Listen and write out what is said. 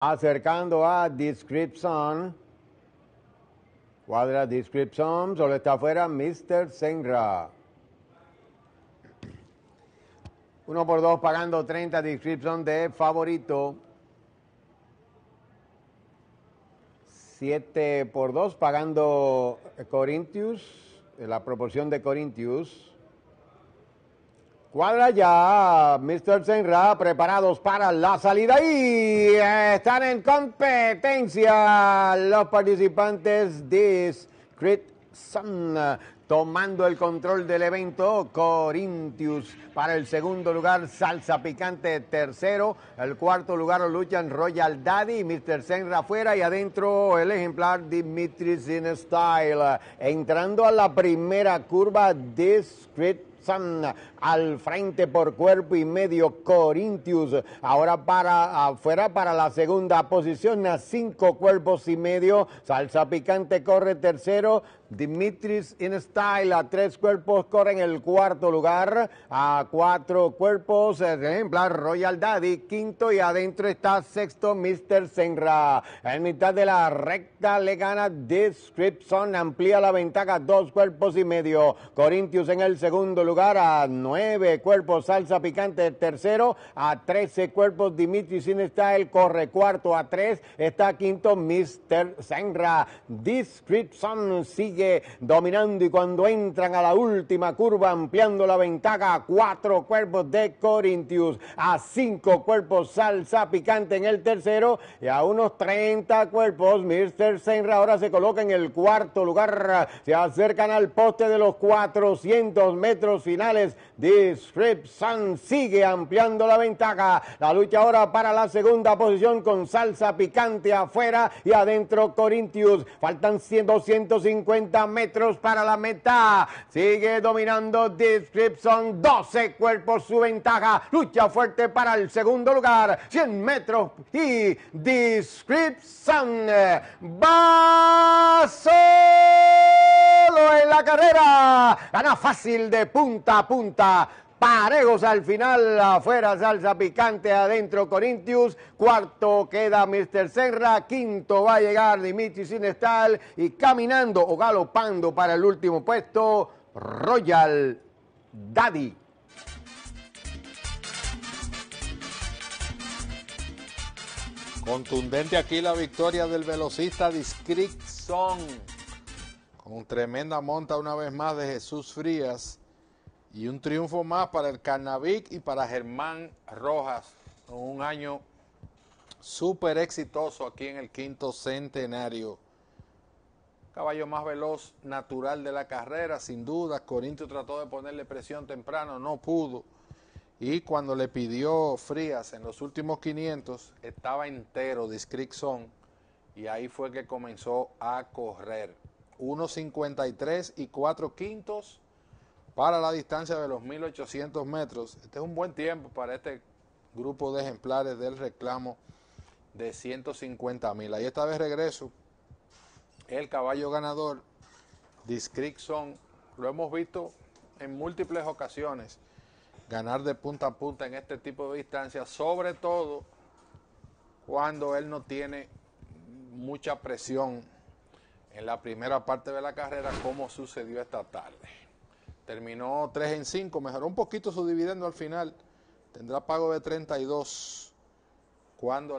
acercando a Description, cuadra Description, solo está afuera Mr. Sengra. Uno por dos pagando 30 Description de favorito. 7 por 2 pagando Corintius, la proporción de Corintius. Cuadra ya, Mr. Senra, preparados para la salida y están en competencia los participantes de Sun. Tomando el control del evento, Corinthians para el segundo lugar, Salsa Picante tercero, el cuarto lugar luchan Royal Daddy, Mr. Senra afuera y adentro el ejemplar Dimitris in Style. Entrando a la primera curva de al frente por cuerpo y medio Corintius. Ahora para afuera para la segunda posición a cinco cuerpos y medio. Salsa picante corre tercero. Dimitris in style a tres cuerpos corre en el cuarto lugar. A cuatro cuerpos eh, ejemplar Royal Daddy quinto y adentro está sexto Mr. Senra. En mitad de la recta le gana Description amplía la ventaja dos cuerpos y medio. Corintius en el segundo lugar lugar a nueve cuerpos salsa picante tercero, a trece cuerpos Dimitri Sin está el corre cuarto a tres, está quinto Mr. Senra. Description sigue dominando y cuando entran a la última curva ampliando la ventaja a cuatro cuerpos de Corinthians, a cinco cuerpos salsa picante en el tercero y a unos 30 cuerpos Mr. Senra ahora se coloca en el cuarto lugar, se acercan al poste de los 400 metros finales. Description sigue ampliando la ventaja. La lucha ahora para la segunda posición con salsa picante afuera y adentro Corinthians. Faltan 100, 250 metros para la meta. Sigue dominando Description 12 cuerpos su ventaja. Lucha fuerte para el segundo lugar. 100 metros y Description va solo en la carrera. Gana fácil de punto punta a punta. Parejos al final, afuera salsa picante, adentro Corintius, cuarto queda Mr. Serra, quinto va a llegar Dimitri Sinestal y caminando o galopando para el último puesto, Royal Daddy. Contundente aquí la victoria del velocista Song, Con tremenda monta una vez más de Jesús Frías y un triunfo más para el Carnavic y para Germán Rojas. Un año súper exitoso aquí en el quinto centenario. Caballo más veloz natural de la carrera, sin duda. Corinto trató de ponerle presión temprano, no pudo. Y cuando le pidió Frías en los últimos 500, estaba entero, de Y ahí fue que comenzó a correr. 1.53 y 4 quintos para la distancia de los 1800 metros. Este es un buen tiempo para este grupo de ejemplares del reclamo de 150 mil. Ahí esta vez regreso. El caballo ganador, Discrixon. lo hemos visto en múltiples ocasiones ganar de punta a punta en este tipo de distancia, sobre todo cuando él no tiene mucha presión en la primera parte de la carrera, como sucedió esta tarde. Terminó 3 en 5, mejoró un poquito su dividendo al final. Tendrá pago de 32 cuando